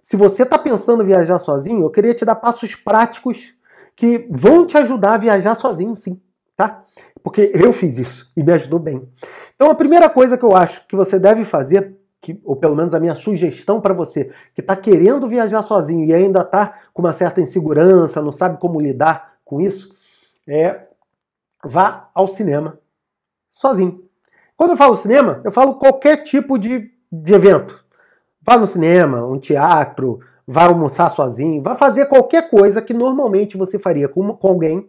Se você está pensando em viajar sozinho, eu queria te dar passos práticos que vão te ajudar a viajar sozinho, sim, tá? Porque eu fiz isso e me ajudou bem. Então a primeira coisa que eu acho que você deve fazer, que, ou pelo menos a minha sugestão para você que está querendo viajar sozinho e ainda está com uma certa insegurança, não sabe como lidar com isso, é vá ao cinema sozinho. Quando eu falo cinema, eu falo qualquer tipo de, de evento Vá no cinema, um teatro, vá almoçar sozinho, vá fazer qualquer coisa que normalmente você faria com, com alguém,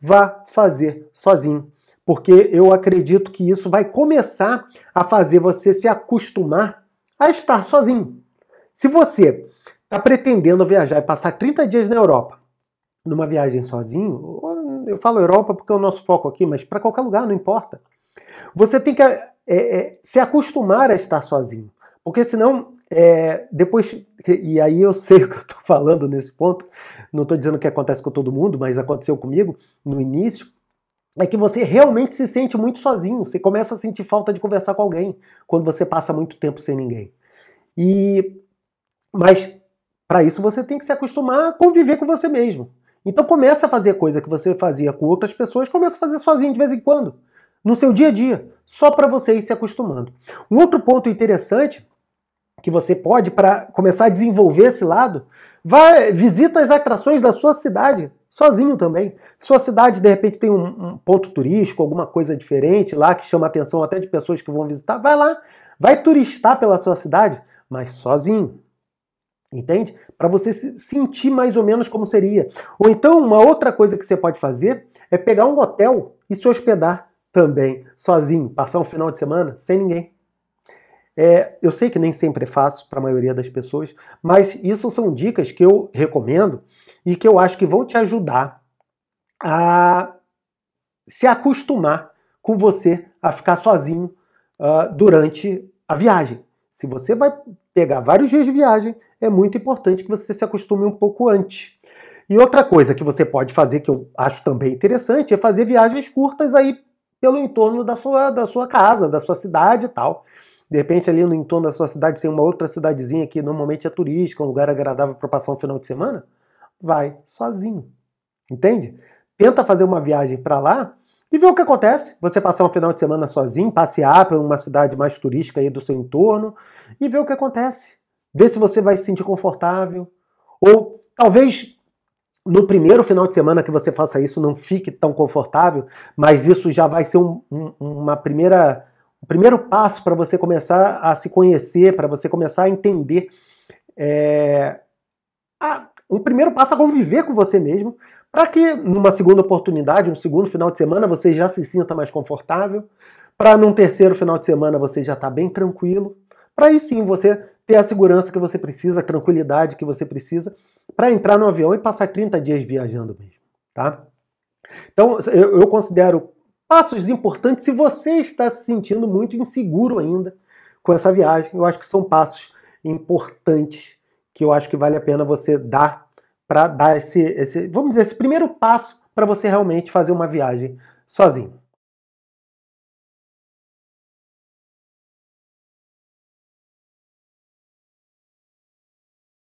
vá fazer sozinho. Porque eu acredito que isso vai começar a fazer você se acostumar a estar sozinho. Se você está pretendendo viajar e passar 30 dias na Europa, numa viagem sozinho, eu falo Europa porque é o nosso foco aqui, mas para qualquer lugar, não importa. Você tem que é, é, se acostumar a estar sozinho. Porque senão, é, depois. E aí eu sei o que eu estou falando nesse ponto, não estou dizendo que acontece com todo mundo, mas aconteceu comigo no início. É que você realmente se sente muito sozinho. Você começa a sentir falta de conversar com alguém quando você passa muito tempo sem ninguém. E. Mas para isso você tem que se acostumar a conviver com você mesmo. Então começa a fazer coisa que você fazia com outras pessoas, começa a fazer sozinho de vez em quando, no seu dia a dia, só para você ir se acostumando. Um outro ponto interessante que você pode para começar a desenvolver esse lado, vai visita as atrações da sua cidade sozinho também. Sua cidade de repente tem um, um, ponto turístico, alguma coisa diferente lá que chama a atenção até de pessoas que vão visitar, vai lá, vai turistar pela sua cidade, mas sozinho. Entende? Para você se sentir mais ou menos como seria. Ou então, uma outra coisa que você pode fazer é pegar um hotel e se hospedar também, sozinho, passar um final de semana sem ninguém. É, eu sei que nem sempre é fácil para a maioria das pessoas, mas isso são dicas que eu recomendo e que eu acho que vão te ajudar a se acostumar com você a ficar sozinho uh, durante a viagem. Se você vai pegar vários dias de viagem, é muito importante que você se acostume um pouco antes. E outra coisa que você pode fazer, que eu acho também interessante, é fazer viagens curtas aí pelo entorno da sua, da sua casa, da sua cidade e tal. De repente, ali no entorno da sua cidade tem uma outra cidadezinha que normalmente é turística, um lugar agradável para passar um final de semana. Vai sozinho. Entende? Tenta fazer uma viagem para lá e ver o que acontece. Você passar um final de semana sozinho, passear por uma cidade mais turística aí do seu entorno e ver o que acontece. Ver se você vai se sentir confortável. Ou talvez no primeiro final de semana que você faça isso não fique tão confortável, mas isso já vai ser um, um, uma primeira primeiro passo para você começar a se conhecer, para você começar a entender. É, a, um primeiro passo a conviver com você mesmo, para que numa segunda oportunidade, um segundo final de semana, você já se sinta mais confortável. Para num terceiro final de semana você já está bem tranquilo. Para aí sim você ter a segurança que você precisa, a tranquilidade que você precisa para entrar no avião e passar 30 dias viajando mesmo, tá? Então eu, eu considero Passos importantes se você está se sentindo muito inseguro ainda com essa viagem. Eu acho que são passos importantes que eu acho que vale a pena você dar para dar esse, esse, vamos dizer, esse primeiro passo para você realmente fazer uma viagem sozinho.